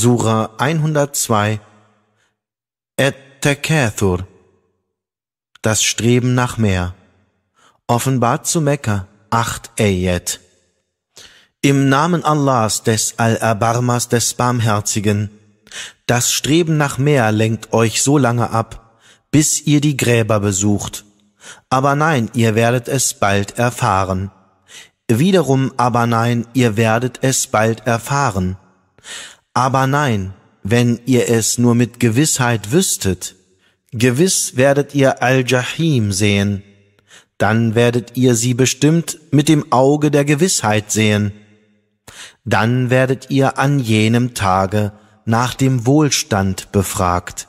Sura 102 At-Takathur Das Streben nach mehr Offenbart zu Mekka 8 Ayat Im Namen Allahs des Al-Abarmas des Barmherzigen Das Streben nach mehr lenkt euch so lange ab, bis ihr die Gräber besucht. Aber nein, ihr werdet es bald erfahren. Wiederum aber nein, ihr werdet es bald erfahren. Aber nein, wenn ihr es nur mit Gewissheit wüsstet, gewiss werdet ihr Al-Jahim sehen, dann werdet ihr sie bestimmt mit dem Auge der Gewissheit sehen, dann werdet ihr an jenem Tage nach dem Wohlstand befragt.